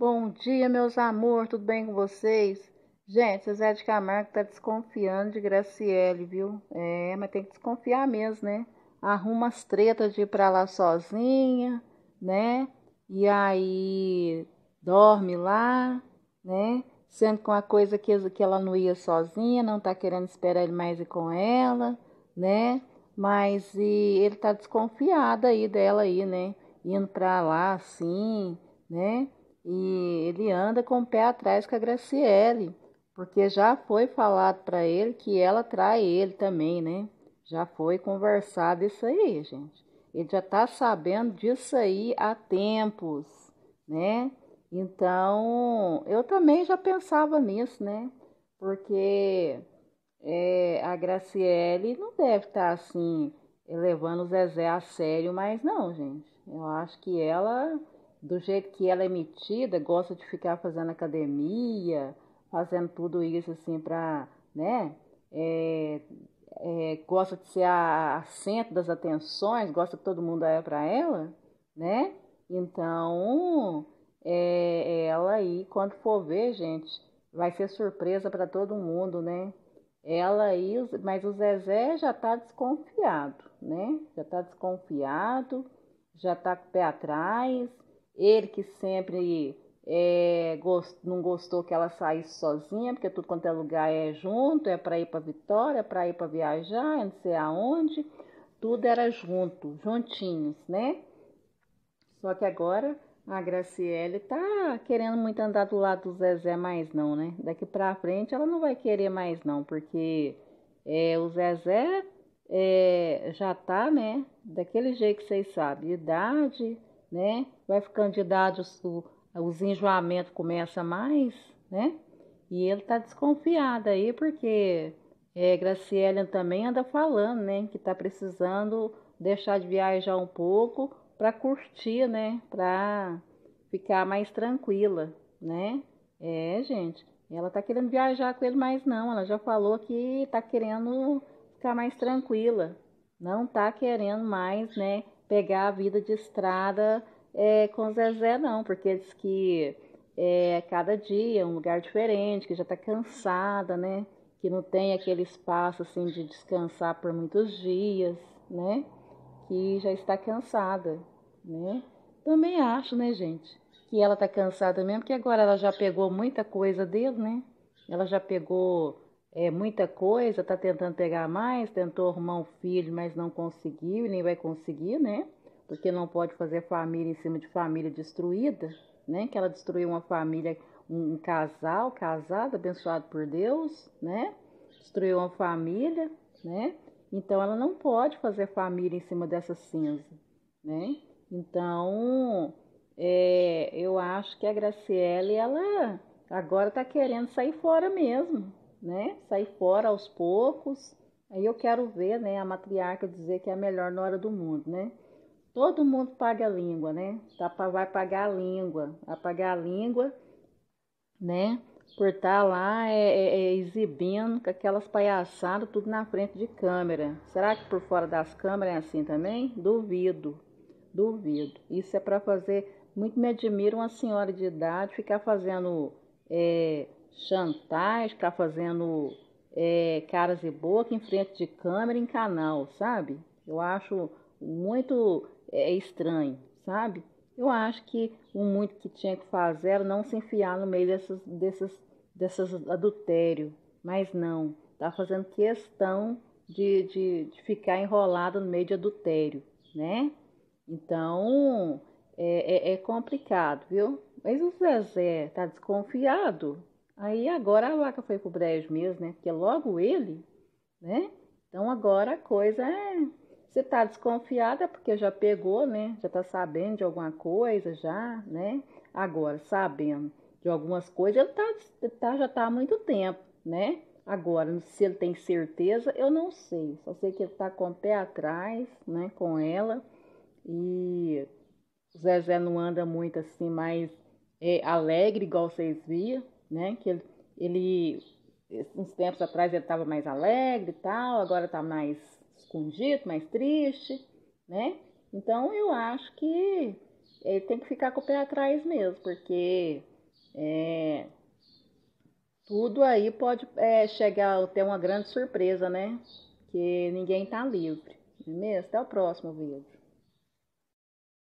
Bom dia, meus amor, tudo bem com vocês? Gente, a Zé de Camargo tá desconfiando de Graciele, viu? É, mas tem que desconfiar mesmo, né? Arruma as tretas de ir pra lá sozinha, né? E aí dorme lá, né? Sendo com a coisa que, que ela não ia sozinha, não tá querendo esperar ele mais ir com ela, né? Mas e ele tá desconfiado aí dela aí, né? Indo pra lá assim, né? E ele anda com o pé atrás com a Graciele, porque já foi falado para ele que ela trai ele também, né? Já foi conversado isso aí, gente. Ele já está sabendo disso aí há tempos, né? Então, eu também já pensava nisso, né? Porque é, a Graciele não deve estar tá, assim levando o Zezé a sério, mas não, gente. Eu acho que ela do jeito que ela é metida, gosta de ficar fazendo academia, fazendo tudo isso assim para, né? É, é, gosta de ser a, a, centro das atenções, gosta que todo mundo olhe para ela, né? Então, é, é, ela aí, quando for ver, gente, vai ser surpresa para todo mundo, né? Ela aí, mas o Zezé já tá desconfiado, né? Já tá desconfiado, já tá com o pé atrás, ele que sempre é, gost, não gostou que ela saísse sozinha, porque tudo quanto é lugar é junto, é para ir para Vitória, é para ir para viajar, é não sei aonde, tudo era junto, juntinhos, né? Só que agora a Graciele tá querendo muito andar do lado do Zezé mais não, né? Daqui para frente ela não vai querer mais não, porque é, o Zezé é, já tá, né? Daquele jeito que vocês sabem, idade né? Vai ficando de idade, os, os enjoamentos começam mais, né? E ele tá desconfiado aí, porque é, Graciela também anda falando, né? Que tá precisando deixar de viajar um pouco para curtir, né? Para ficar mais tranquila, né? É, gente. Ela tá querendo viajar com ele, mas não. Ela já falou que tá querendo ficar mais tranquila. Não tá querendo mais, né? pegar a vida de estrada é, com Zezé, não, porque diz que é, cada dia é um lugar diferente, que já está cansada, né? Que não tem aquele espaço assim de descansar por muitos dias, né? Que já está cansada, né? Também acho, né, gente? Que ela está cansada mesmo, porque agora ela já pegou muita coisa dele, né? Ela já pegou é muita coisa, tá tentando pegar mais, tentou arrumar um filho, mas não conseguiu e nem vai conseguir, né? Porque não pode fazer família em cima de família destruída, né? Que ela destruiu uma família, um, casal casado, abençoado por Deus, né? Destruiu uma família, né? Então ela não pode fazer família em cima dessa cinza, né? Então, é, eu acho que a Graciele, ela agora tá querendo sair fora mesmo, né? Sair fora aos poucos. Aí eu quero ver, né, a matriarca dizer que é a melhor nora do mundo, né? Todo mundo paga a língua, né? Tá, vai pagar a língua, apagar pagar a língua, né? Por estar tá lá é, é, é exibindo com aquelas palhaçadas tudo na frente de câmera. Será que por fora das câmeras é assim também? Duvido, duvido. Isso é para fazer. Muito me admira uma senhora de idade ficar fazendo é, chantais, ficar fazendo é, caras e boca em frente de câmera em canal, sabe? Eu acho muito é, estranho, sabe? Eu acho que o muito que tinha que fazer era não se enfiar no meio dessas, dessas, dessas adultério, mas não, tá fazendo questão de, de, de ficar enrolado no meio de adultério, né? Então é, é, é complicado, viu? Mas o Zezé tá desconfiado, Aí agora a vaca foi pro brejo mesmo, né? Porque logo ele, né? Então agora a coisa é. Você tá desconfiada porque já pegou, né? Já tá sabendo de alguma coisa, já, né? Agora, sabendo de algumas coisas, ele tá, tá, já tá há muito tempo, né? Agora, se ele tem certeza, eu não sei. Só sei que ele tá com o pé atrás, né? Com ela. E o Zezé não anda muito assim, mais é, alegre, igual vocês viam, né? Que ele, ele uns tempos atrás ele estava mais alegre e tal, agora está mais escondido, mais triste, né? Então eu acho que ele tem que ficar com o pé atrás mesmo, porque é, tudo aí pode é, chegar até uma grande surpresa, né? Que ninguém está livre. É mesmo? Até o próximo vídeo.